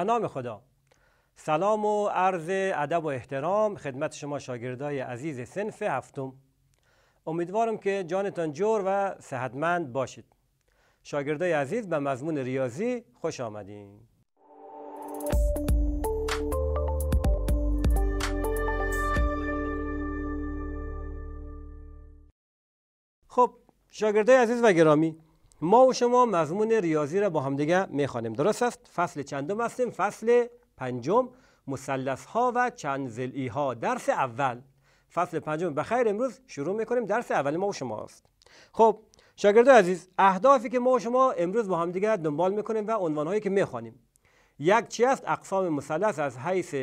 به نام خدا سلام و عرض ادب و احترام خدمت شما شاگردای عزیز سنف هفتم امیدوارم که جانتان جور و صحتمند باشید شاگردای عزیز به مضمون ریاضی خوش آمدین خب شاگردای عزیز و گرامی ما و شما مضمون ریاضی را با همدیگه میخوانیم درست است فصل چندم هستیم فصل پنجم مثلث ها و چند ها درس اول فصل پنجم بخیر امروز شروع میکنیم درس اول ما و شما است خب شاگرد عزیز اهدافی که ما و شما امروز با دیگه دنبال میکنیم و عنوانهایی که میخوانیم یک چی است اقسام مثلث از حیث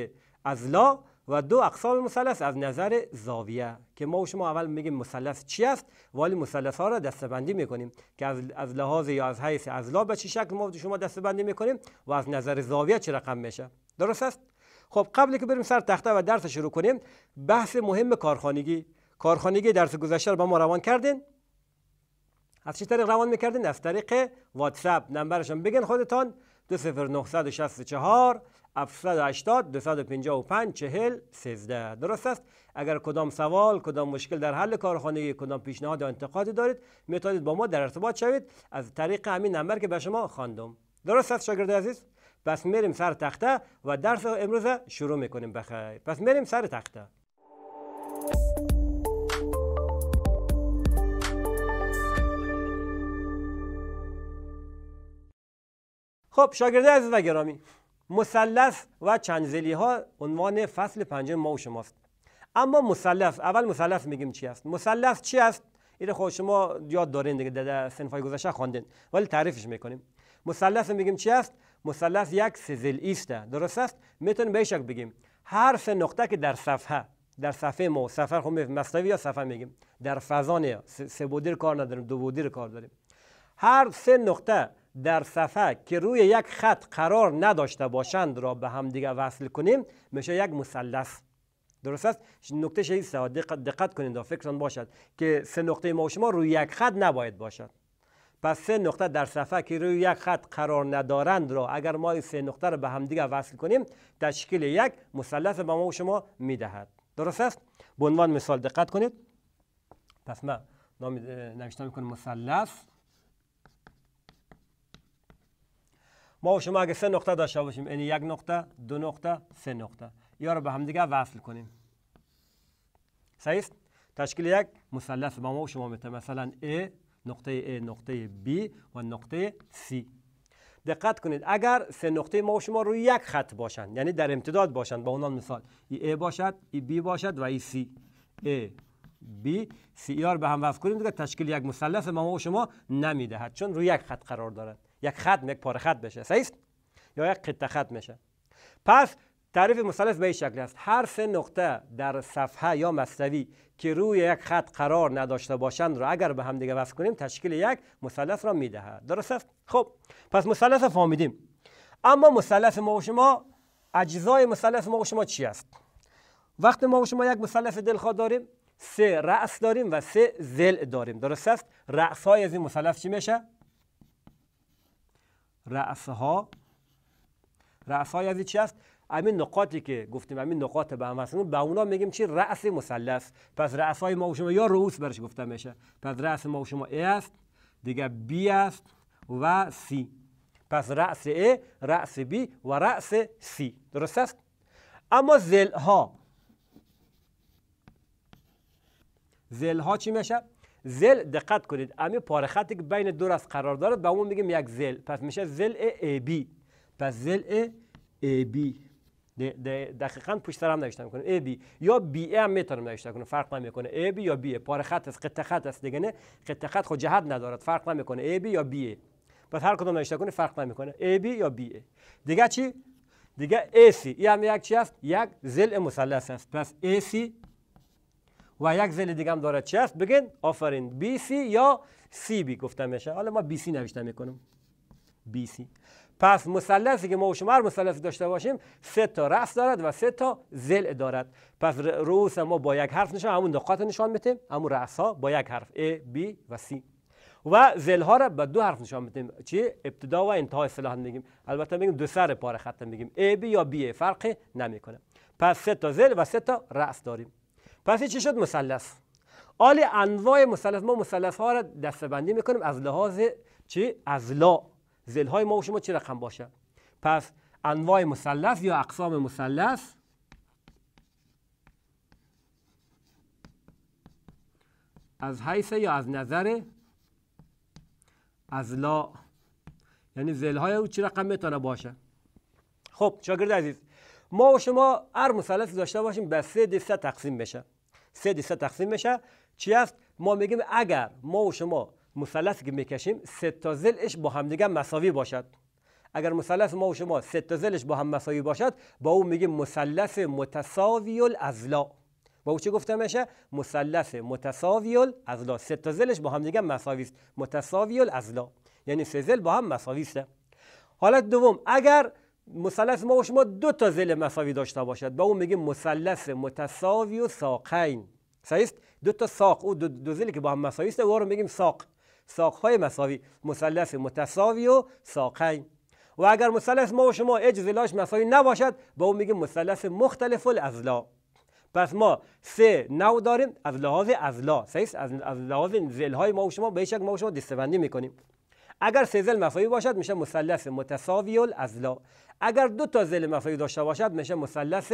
ازلا و دو اقسام مثلث از نظر زاویه که ما و شما اول میگیم مثلث چی است ولی مثلث ها را دستبندی میکنیم که از لحاظ یا از حیث از لا به چه شکل ما شما دستبندی میکنیم و از نظر زاویه چه رقم میشه درست است خب قبل که بریم سر تخته و درس شروع کنیم بحث مهم کارخانگی کارخانگی درس گذشته رو با ما روان کردین از چه طریق روان میکردین از طریق واتساپ نمبرشون بگین خودتان 2964 780 255 40 13 درست است اگر کدام سوال کدام مشکل در حل کارخانه کدام پیشنهاد یا انتقادی دارید توانید با ما در ارتباط شوید از طریق همین نمبر که به شما خواندم درست است شاگرد عزیز پس میریم سر تخته و درس امروز شروع میکنیم بخیر پس میریم سر تخته خب شاگرده عزیز و گرامی مسلس و چنزلی ها عنوان فصل پنجم ما و شماست اما مسلس اول مسلس میگیم چی است مثلث چی است اینو خود خب شما یاد دارین دیگه در سنفای گذشته خواندین ولی تعریفش میکنیم مسلس میگیم چی است مثلث یک سزل است درست است میتونیم به شک بگیم هر سه نقطه که در صفحه در صفحه ما صفحه خود خب مصنوی یا صفحه میگیم در فضانه سه بودیر کار نداریم دو بودیر کار داریم هر سه نقطه در صفحه که روی یک خط قرار نداشته باشند را به همدیگه وصل کنیم میشه یک مثلث درست است نکته شی صادق دقت کنید فکر فکرتان باشد که سه نقطه ما و شما روی یک خط نباید باشد پس سه نقطه در صفحه که روی یک خط قرار ندارند را اگر ما این سه نقطه را به همدیگه وصل کنیم تشکیل یک مثلث به ما شما میدهد درست است به عنوان مثال دقت کنید پس ما نام نوشته مثلث ما و شما اگه سه نقطه داشته باشیم یعنی یک نقطه دو نقطه سه نقطه یا رو به همدیگه وصل کنیم صحیح تشکیل یک مثلث با ما شما میتونه مثلا A نقطه A نقطه B و نقطه C دقت کنید اگر سه نقطه ما و شما روی یک خط باشند یعنی در امتداد باشند با اونان مثال ای A باشد ای B باشد و ای C A B C یار به هم وصل کنیم دیگه تشکیل یک مثلث ما و شما نمیدهد چون روی یک خط قرار دارد یک ختم یک پاره خط بشه صحیح یا یک قطع خط میشه پس تعریف مثلث به این شکل است هر سه نقطه در صفحه یا مستوی که روی یک خط قرار نداشته باشند را اگر به هم دیگه وصل کنیم تشکیل یک مثلث را میدهد درست است خب پس مثلث فهمیدیم اما مثلث ما و شما اجزای مثلث ما و شما چی است وقتی ما و شما یک مثلث دلخواه داریم سه رأس داریم و سه زل داریم درست است رأس های از این مثلث چی میشه رعفه ها رأس های یعنی از چی است همین نقاطی که گفتیم همین نقاط به هم هستن به اونا میگیم چی رأس مثلث پس رأس های ما و شما یا رؤوس برش گفته میشه پس رأس ما و شما ای است دیگه بی است و سی پس رأس ای رأس بی و رأس سی درست است اما زل ها زل ها چی میشه زل دقت کنید امی پاره خطی که بین دو راست قرار دارد به اون میگیم یک زل پس میشه زل ای بی پس زل ای بی دقیقا پشت سر هم نوشته میکنه ای بی یا بی ای هم میتونم نوشته کنم فرق نمیکنه ای بی یا بی ای پاره خط است قطع خط است دیگه نه قطع خط خود جهت ندارد فرق نمیکنه ای بی یا بی ای پس هر کدوم نوشته کنه فرق نمیکنه ای بی یا بی ای دیگه چی دیگه ای سی ای هم یک چی است یک زل مثلث است پس ای سی و یک زل دیگه هم داره چی است بگین آفرین بی سی یا سی بی گفته میشه حالا ما بی سی نوشته میکنم بی سی پس مثلثی که ما و شما هر مثلثی داشته باشیم سه تا رأس دارد و سه تا زل دارد پس رؤوس ما با یک حرف نشان همون نقاط نشان میتیم همون رأس ها با یک حرف A B و C و زل ها را به دو حرف نشان میتیم چی ابتدا و انتهای اصطلاحا میگیم البته میگیم دو سر پاره خط میگیم A B یا B فرقی نمیکنه پس سه تا زل و سه تا رأس داریم پس چی شد مثلث آل انواع مثلث ما مثلث ها را دستبندی میکنیم از لحاظ چی لا. زل های ما و شما چه رقم باشه پس انواع مثلث یا اقسام مثلث از حیث یا از نظر از لا یعنی زل های او چه رقم میتونه باشه خب شاگرد عزیز ما و شما هر مثلثی داشته باشیم به سه دسته تقسیم بشه سه دی تقسیم میشه چی است ما میگیم اگر ما و شما مثلثی که میکشیم سه تا زلش با همدیگه مساوی باشد اگر مثلث ما و شما سه تا زلش با هم مساوی باشد با او میگیم مثلث متساوی الاضلاع با او چی گفته میشه مثلث متساوی الاضلاع سه تا زلش با هم دیگه مساوی است متساوی الاضلاع یعنی سه زل با هم مساوی است حالت دوم اگر مثلث ما شما دو تا زل مساوی داشته باشد با اون میگیم مثلث متساوی و ساقین صحیح دو تا ساق او دو, دو زلی که با هم مساوی است رو میگیم ساق ساق های مساوی مثلث متساوی و ساقین و اگر مثلث ما و شما اج زلاش مساوی نباشد با اون میگیم مثلث مختلف الاضلاع پس ما سه نو داریم از لحاظ اضلاع صحیح از از لحاظ زل های ما و شما به شک ما و شما دسته بندی میکنیم اگر سه زل مساوی باشد میشه مثلث متساوی الاضلاع اگر دو تا زل مساوی داشته باشد میشه مثلث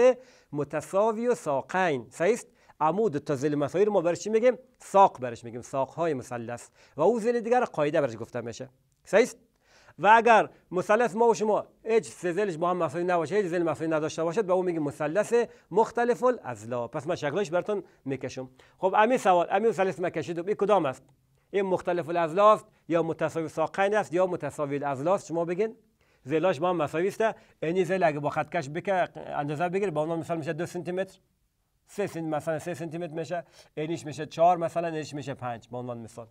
متساوی و ساقین صحیح عمود تا زل مسیر رو ما برش میگیم ساق برش میگیم ساق های مثلث و او زل دیگر قاعده برش گفته میشه سیست. و اگر مثلث ما و شما هیچ سه زلش با هم مساوی نباشه هیچ زل مساوی نداشته باشد به او میگیم مثلث مختلف الاضلاع پس ما شکلش براتون میکشم خب امی سوال امی مثلث ما کشیدم این کدام است این مختلف الاضلاع است یا متساوی ساقین است یا متساوی الاضلاع است شما بگین زلاش با هم مساوی است این زل اگه با خط کش بکه اندازه بگیره با اون مثال میشه دو سانتی متر سه سنت مثلا سه سانتی متر میشه اینیش میشه چهار مثلا اینیش میشه پنج به عنوان مثال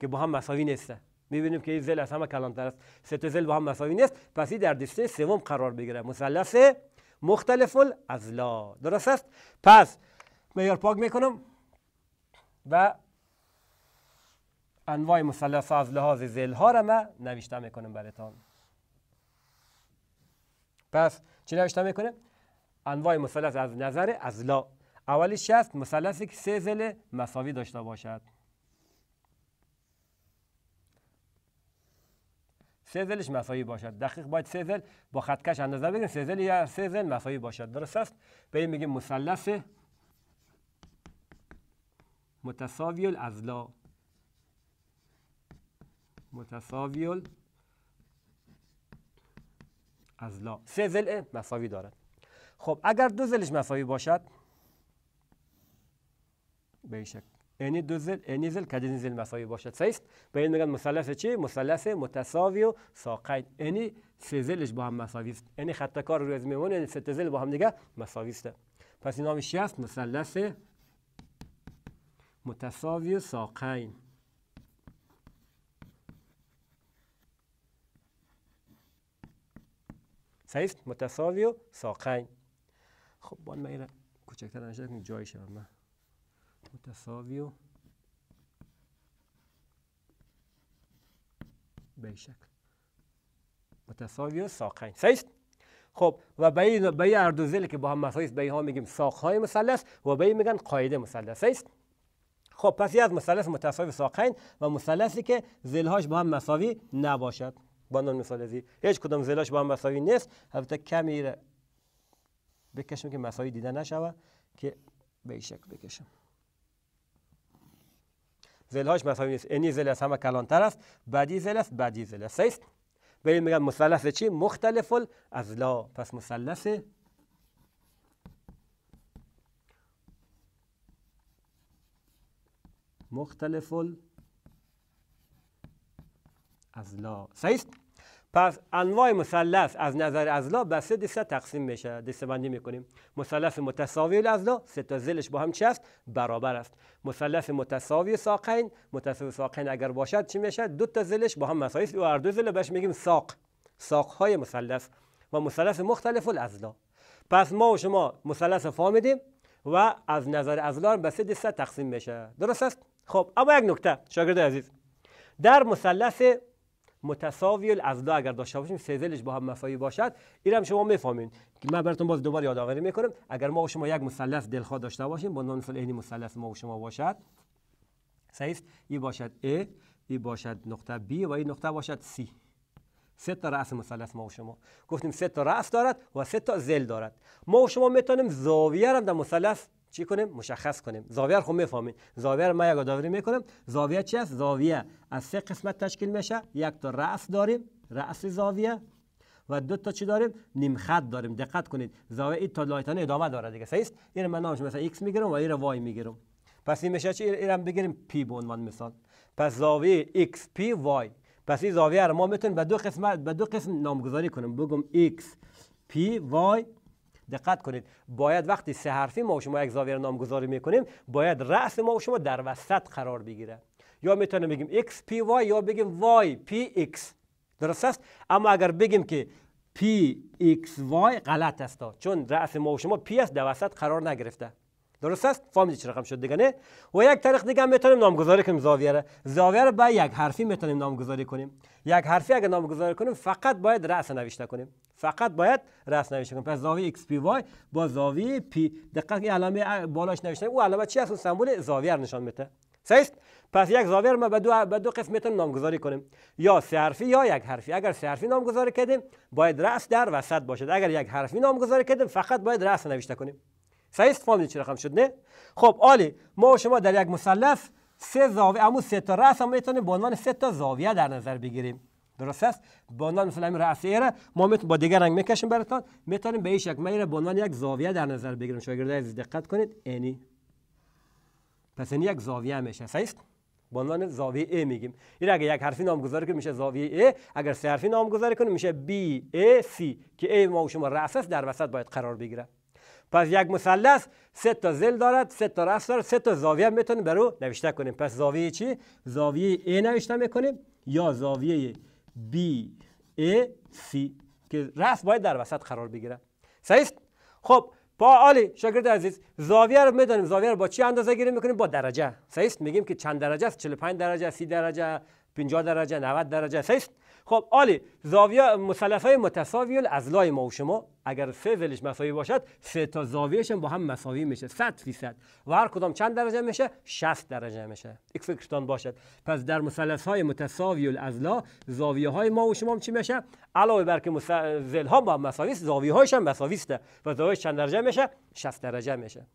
که با هم مساوی نیست. میبینیم که این زل از همه کلانتر است سه تا زل با هم مساوی نیست پس این در دسته سوم قرار بگیره مثلث مختلف الاضلاع درست است پس معیار پاک میکنم و انواع مثلث از لحاظ زل ها را من نوشته میکنم برایتان. پس چی نوشته میکنه انواع مثلث از نظر ازلا اولیش چی است مثلثی که سه زل مساوی داشته باشد سه زلش مساوی باشد دقیق باید سه زل با خطکش اندازه بگیم سه زل یا سه زل مساوی باشد درست است به این میگیم مثلث متساوی الازلا متساوی از لا سه زل مساوی دارد خب اگر دو زلش مساوی باشد به این شکل یعنی دو زل اینی زل کدین زل مساوی باشد سیست به این میگن مثلث چی مثلث متساوی و ساقین اینی سه زلش با هم مساوی است اینی خط کار روی از میمون یعنی سه زل با هم دیگه مساوی است پس این نامش است مثلث متساوی و ساقین سعیف متساوی و ساقین خب باید من این کچکتر نشده کنید جایی شد من متساوی و به متساوی و ساقین خب و به این هر دو که با هم مساویست به ها میگیم ساقهای مسلس و به میگن قاعده مسلس است خب پس یه از مسلس متساوی ساقین و مسلسی که زلهاش با هم مساوی نباشد بانون مثال هیچ کدام زلاش با هم مساوی نیست البته کمی را بکشم که مساوی دیده نشوه که به این شکل بکشم زلهاش مساوی نیست اینی زل از همه کلانتر است بعدی زل است بعدی زل است سیست این میگم مثلث چی مختلف از لا پس مثلث مختلف ازلا صحیح پس انواع مثلث از نظر ازلا به سه دسته تقسیم میشه دسته بندی میکنیم مثلث متساوی الازلا سه تا زلش با هم چی برابر است مثلث متساوی ساقین متساوی ساقین اگر باشد چی میشه دو تا زلش با هم مساوی است و هر دو زل بهش میگیم ساق ساق های مثلث و مثلث مختلف الازلا پس ما و شما مثلث فهمیدیم و از نظر ازلا به سه دسته تقسیم میشه درست است خب اما یک نکته شاگرد عزیز در مثلث متساوی الاضلاع اگر داشته باشیم سه زلش با هم مفایی باشد این هم شما میفهمین که من براتون باز دوباره یادآوری میکنم اگر ما و شما یک مثلث دلخواه داشته باشیم با مثل عین مثلث ما و شما باشد صحیح ای باشد A این باشد نقطه بی و این نقطه باشد سی سه تا رأس مثلث ما و شما گفتیم سه تا رأس دارد و سه تا زل دارد ما و شما میتونیم زاویه را در مثلث چی کنیم مشخص کنیم زاویه رو میفهمین زاویه رو من داوری میکنیم زاویه چی است زاویه از سه قسمت تشکیل میشه یک تا رأس داریم رأس زاویه و دو تا چی داریم نیم خط داریم دقت کنید زاویه ای تا لایتان ادامه داره دیگه صحیح این من نامش مثلا x میگیرم و این وای میگیرم پس این میشه چی اینم بگیریم p به عنوان مثال پس زاویه x p y پس این زاویه رو ما میتونیم به دو قسمت به دو قسم نامگذاری کنیم بگم x p y دقت کنید باید وقتی سه حرفی ما و شما زاویه نامگذاری میکنیم باید رأس ما و شما در وسط قرار بگیره یا میتونیم بگیم x p y یا بگیم y p x درست است اما اگر بگیم که p x y غلط است چون رأس ما و شما p است در وسط قرار نگرفته درست است فامیل چه رقم شد دیگه نه؟ و یک طریق دیگه میتونیم نامگذاری کنیم زاویه را زاویه را با یک حرفی میتونیم نامگذاری کنیم یک حرفی اگر نامگذاری کنیم فقط باید رأس نوشته کنیم فقط باید رأس نوشته کنیم پس زاویه xpy با زاویه p دقت این علامه بالاش نوشته او علامه چی است سمبل زاویه را نشان میده صحیح پس یک زاویه ما به دو به دو قسم میتونیم نامگذاری کنیم یا سه حرفی یا یک حرفی اگر سه حرفی نامگذاری کردیم باید رأس در وسط باشد اگر یک حرفی نامگذاری کردیم فقط باید رأس نوشته کنیم است فهمید چی رقم شد نه خب عالی ما و شما در یک مثلث سه زاویه امو سه تا رأس هم میتونیم به عنوان سه تا زاویه در نظر بگیریم درست است به عنوان مثلا این راس ایره ما میتونیم با دیگر رنگ میکشیم براتون میتونیم به این شکل میره به عنوان یک زاویه در نظر بگیریم شاگرد عزیز دقت کنید اینی پس این یک زاویه میشه صحیح به عنوان زاویه A میگیم این اگر یک حرفی نامگذاری کنیم میشه زاویه A اگر سه حرفی نامگذاری کنیم میشه B A C که A ما و شما رأس در وسط باید قرار بگیره پس یک مثلث سه تا زل دارد سه تا رأس دارد سه تا زاویه میتونیم برو نوشته کنیم پس زاویه چی زاویه A نوشته میکنیم یا زاویه B A C که رأس باید در وسط قرار بگیره صحیح خب با عالی شاگرد عزیز زاویه رو میدانیم زاویه رو با چی اندازه گیری میکنیم با درجه صحیح میگیم که چند درجه است 45 درجه 30 درجه 50 درجه 90 درجه صحیح خب عالی زاویه مثلث های متساوی لای ما و شما اگر سه زلش مساوی باشد سه تا زاویه با هم مساوی میشه 100 فیصد و هر کدام چند درجه میشه 60 درجه میشه یک فکرتان باشد پس در مثلث های متساوی لا زاویه های ما و شما هم چی میشه علاوه بر که زل ها با هم مساوی است زاویه هایش هم مساوی است و زاویه چند درجه میشه 60 درجه میشه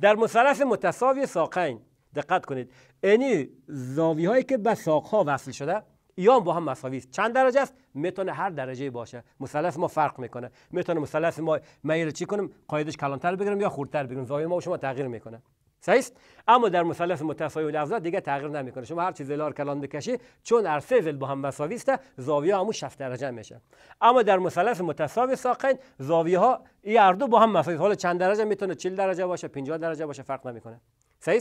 در مثلث متساوی ساقین دقت کنید یعنی زاویه هایی که به ساق ها وصل شده ایام با هم مساوی است چند درجه است میتونه هر درجه باشه مثلث ما فرق میکنه میتونه مثلث ما میره چی کنیم قاعدش کلانتر بگیریم یا خوردتر بگیریم زاویه ما و شما تغییر میکنه صحیح اما در مثلث متساوی الاضلاع دیگه تغییر نمیکنه شما هر چیز لار کلان بکشی چون عرصه زل با هم مساوی است زاویه هم 60 درجه میشه اما در مثلث متساوی ساقین زاویه ها این هر با هم مساوی حالا چند درجه میتونه 40 درجه باشه 50 درجه باشه فرق نمیکنه صحیح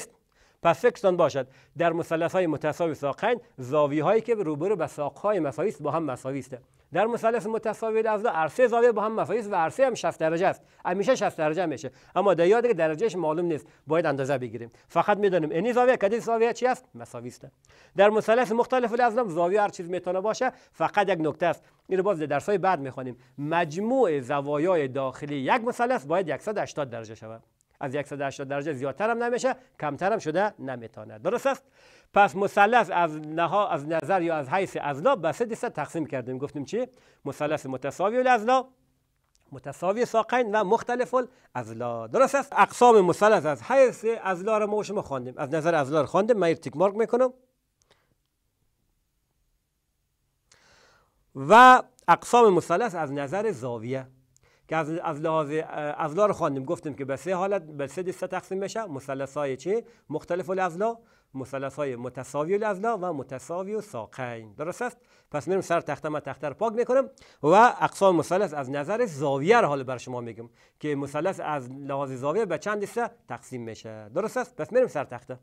پس فکرتان باشد در مثلث های متساوی ساقین زاویه هایی که روبرو به ساق های مساوی با هم مساوی است در مثلث متساوی دو عرصه زاویه با هم مساوی است و عرصه هم 60 درجه است همیشه 60 درجه میشه اما در یاد که درجهش معلوم نیست باید اندازه بگیریم فقط میدانیم این زاویه کدی زاویه چی است مساوی است در مثلث مختلف الاضلاع زاویه هر چیز میتونه باشه فقط یک نکته است این باز در درس های بعد میخوانیم مجموع زوایای داخلی یک مثلث باید 180 درجه شود از 180 درجه زیادتر هم نمیشه کمتر هم شده نمیتونه درست است پس مثلث از نها از نظر یا از حیث ازلا به سه دسته تقسیم کردیم گفتیم چی مثلث متساوی الازلا متساوی ساقین و مختلف الازلا درست است اقسام مثلث از حیث ازلا رو ما شما خواندیم از نظر ازلا رو خواندیم من تیک مارک میکنم و اقسام مثلث از نظر زاویه که از لحاظ ازلا رو خواندیم گفتیم که به سه حالت به سه دسته تقسیم میشه مثلث های چی مختلف الازلا مثلث های متساوی الازلا و متساوی و ساقین درست است پس میرم سر تخته ما تخته رو پاک میکنم و اقسام مثلث از نظر زاویه رو حال بر شما میگم که مثلث از لحاظ زاویه به چند دسته تقسیم میشه درست است پس میرم سر تخته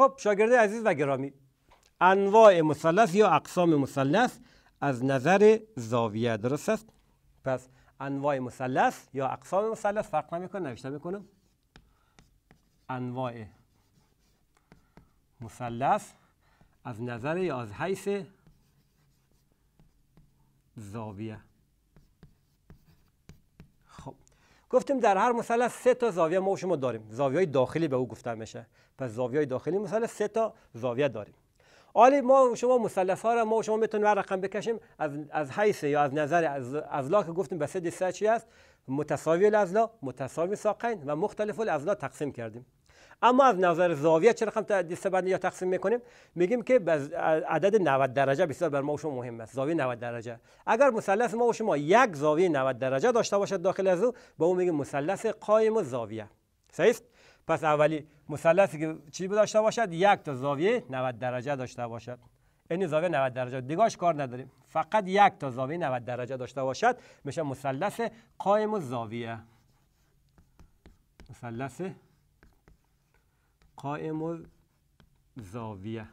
خب شاگرده عزیز و گرامی انواع مثلث یا اقسام مثلث از نظر زاویه درست است پس انواع مثلث یا اقسام مثلث فرق نمیکنه نوشته میکنم انواع مثلث از نظر یا از حیث زاویه گفتیم در هر مثلث سه تا زاویه ما و شما داریم زاویه داخلی به او گفته میشه پس زاویه داخلی مثلث سه تا زاویه داریم حالا ما و شما مثلث ها را ما و شما میتونیم هر رقم بکشیم از از حیث یا از نظر از ازلا که گفتیم به سه دسته چی است متساوی الاضلاع متساوی ساقین و مختلف الاضلاع تقسیم کردیم اما از نظر زاویه چرا خم دسته بندی یا تقسیم میکنیم میگیم که عدد 90 درجه بسیار بر ما و شما مهم است زاویه 90 درجه اگر مثلث ما و شما یک زاویه 90 درجه داشته باشد داخل از او به اون میگیم مثلث قایم و زاویه صحیح پس اولی مثلثی که چی داشته باشد یک تا زاویه 90 درجه داشته باشد این زاویه 90 درجه دیگاش کار نداریم فقط یک تا زاویه 90 درجه داشته باشد میشه مثلث قایم و زاویه مثلث قائم زاویه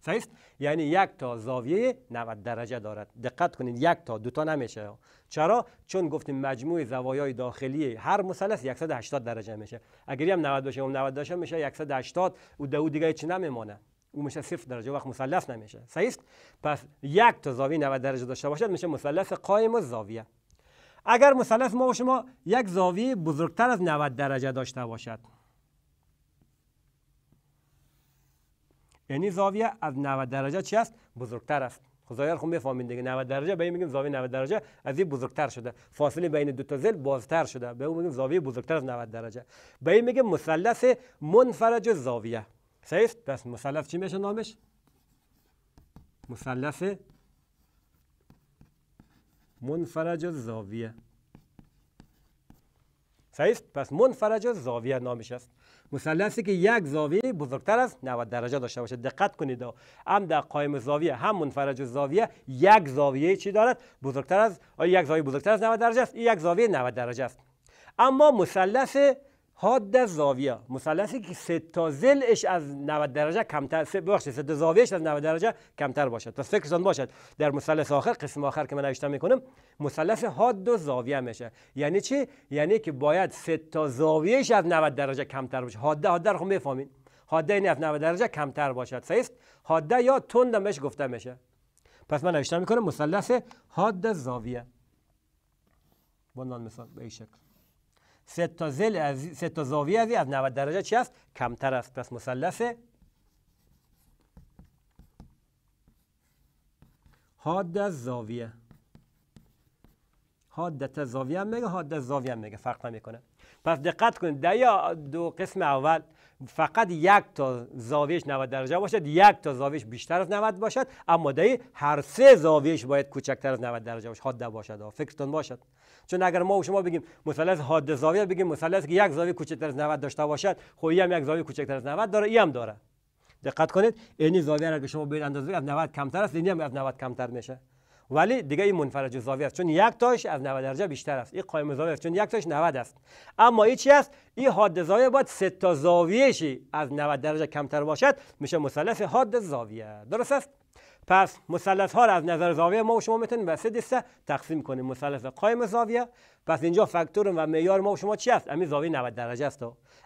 صحیح یعنی یک تا زاویه 90 درجه دارد دقت کنید یک تا دو تا نمیشه چرا چون گفتیم مجموع زوایای داخلی هر مثلث 180 درجه میشه اگر هم 90 باشه اون 90 باشه میشه 180 و دو دیگه چی نمیمونه او میشه صفر درجه وقت مثلث نمیشه صحیح پس یک تا زاویه 90 درجه داشته باشد میشه مثلث قائم و زاویه اگر مثلث ما و شما یک زاویه بزرگتر از 90 درجه داشته باشد یعنی زاویه از 90 درجه چی است بزرگتر است خدایا خوب میفهمین دیگه 90 درجه به این میگیم زاویه 90 درجه از این بزرگتر شده فاصله بین دو تا زل بازتر شده به اون میگیم زاویه بزرگتر از 90 درجه به این میگیم مثلث منفرج زاویه صحیح پس مثلث چی میشه نامش مثلث منفرج زاویه صحیح پس منفرج زاویه نامش است مثلثی که یک زاویه بزرگتر از 90 درجه داشته باشه دقت کنید هم در قایم زاویه هم منفرج زاویه یک زاویه چی دارد بزرگتر از یک زاویه بزرگتر از 90 درجه است یک زاویه 90 درجه است اما مثلث حاد زاویه مثلثی که سه تا زلش از 90 درجه کمتر سه بخش سه از 90 درجه کمتر باشد پس فکرتان باشد در مثلث آخر قسم آخر که من نوشته میکنم مثلث حاد و زاویه میشه یعنی چی یعنی که باید سه تا زاویش از 90 درجه کمتر باشه حاده حاده رو میفهمین خب حاده یعنی این 90 درجه کمتر باشد صحیح است حاده یا تند بهش گفته میشه پس من نوشته میکنم مثلث حاد زاویه با مثال به این شکل سه تا زل از زاویه از, 90 درجه چی است کمتر است پس مثلث حاد از زاویه حاد زاویه هم میگه حاد زاویه هم میگه فرق نمیکنه پس دقت کنید در یا دو قسم اول فقط یک تا زاویش 90 درجه باشد یک تا زاویش بیشتر از 90 باشد اما در هر سه زاویش باید کوچکتر از 90 درجه باشد حاد باشد فکرتون باشد چون اگر ما و شما بگیم مثلث حاد زاویه بگیم مثلث که یک زاویه کوچکتر از 90 داشته باشد خب هم یک زاویه کوچکتر از 90 داره این هم داره دقت کنید این زاویه را که شما به اندازه از 90 کمتر است این هم از 90 کمتر میشه ولی دیگه این منفرج زاویه است چون یک تاش از 90 درجه بیشتر است این قائم زاویه است چون یک تاش 90 است اما این چی است این حاد زاویه باید سه تا زاویهشی از 90 درجه کمتر باشد میشه مثلث حاد زاویه درست است پس مثلث ها را از نظر زاویه ما و شما میتونیم به سه دسته تقسیم کنیم مثلث قایم زاویه پس اینجا فاکتور و معیار ما و شما چی است همین زاویه 90 درجه است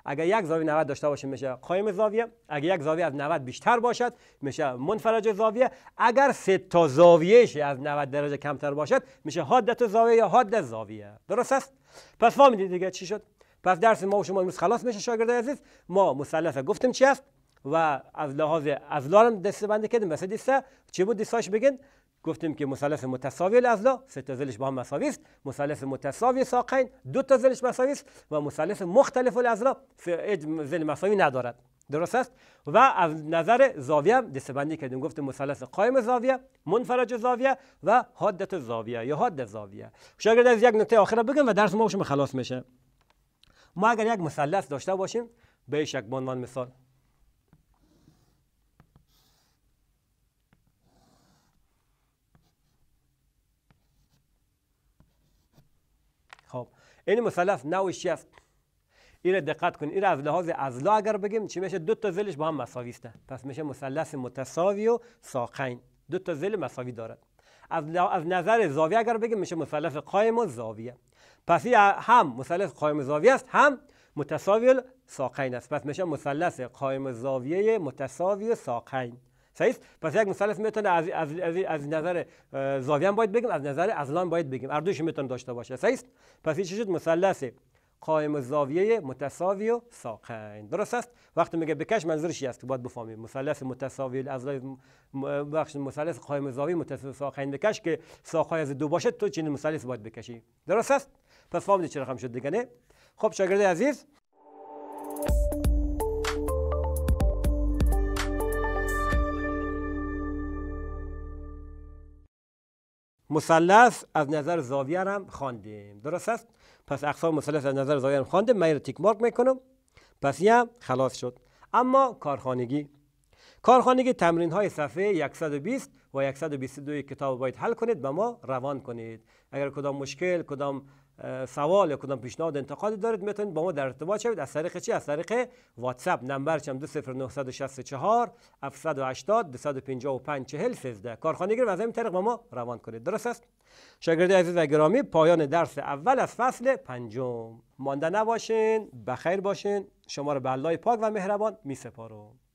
اگر یک زاویه 90 داشته باشه میشه قایم زاویه اگر یک زاویه از 90 بیشتر باشد میشه منفرج زاویه اگر سه تا زاویه از 90 درجه کمتر باشد میشه حادت زاویه یا حاد زاویه درست است پس فهمیدید دیگه چی شد پس درس ما و شما امروز خلاص میشه شاگردای عزیز ما مثلث گفتیم چی است و از لحاظ ازلا هم دسته بنده کردیم مثل دسته چی بود دستاش بگین گفتیم که مثلث متساوی الازلا سه تا زلش با هم مساوی است مثلث متساوی ساقین دو تا زلش مساوی است و مثلث مختلف الازلا زل مساوی ندارد درست است و از نظر زاویه دسته بندی کردیم گفتیم مثلث قائم زاویه منفرج زاویه و حادت زاویه یا حاد زاویه شاگرد از یک نکته آخره بگم و درس ما خلاص میشه ما اگر یک مثلث داشته باشیم به شک به عنوان مثال این مثلث نو شفت این دقت کن این از لحاظ ازلا اگر بگیم چی میشه دو تا زلش با هم مساوی است پس میشه مثلث متساوی و ساقین دو تا زل مساوی دارد از, از نظر زاویه اگر بگیم میشه مثلث قائم و زاویه پس هم مثلث قایم زاویه است هم متساوی ساقین است پس میشه مثلث قایم زاویه متساوی ساقین صحیح پس یک مثلث میتونه از از از, نظر زاویه باید بگیم از نظر ازلان باید بگیم هر دوش میتونه داشته باشه صحیح پس چه شد مثلث قائم زاویه متساوی و ساقین درست است وقتی میگه بکش منظورش است که باید بفهمیم مثلث متساوی الاضلاع بخش مثلث قائم زاویه متساوی ساقین بکش که ساقهای از دو باشه تو چنین مثلث باید بکشی درست است پس فهمیدی چه رقم شد دیگه نه خب شاگرد عزیز مثلث از نظر زاویه هم خواندیم درست است پس اقسام مثلث از نظر زاویه هم خواندیم من تیک مارک میکنم پس این خلاص شد اما کارخانگی کارخانگی تمرین های صفحه 120 و 122 کتاب باید حل کنید به ما روان کنید اگر کدام مشکل کدام سوال یا کدام پیشنهاد انتقادی دارید میتونید با ما در ارتباط شوید از طریق چی از طریق واتساپ نمبر چم 20964 780 255 40 13 کارخانه‌گیر از این طریق با ما روان کنید درست است شاگرد عزیز و گرامی پایان درس اول از فصل پنجم مانده نباشین بخیر باشین شما رو به الله پاک و مهربان می سپارم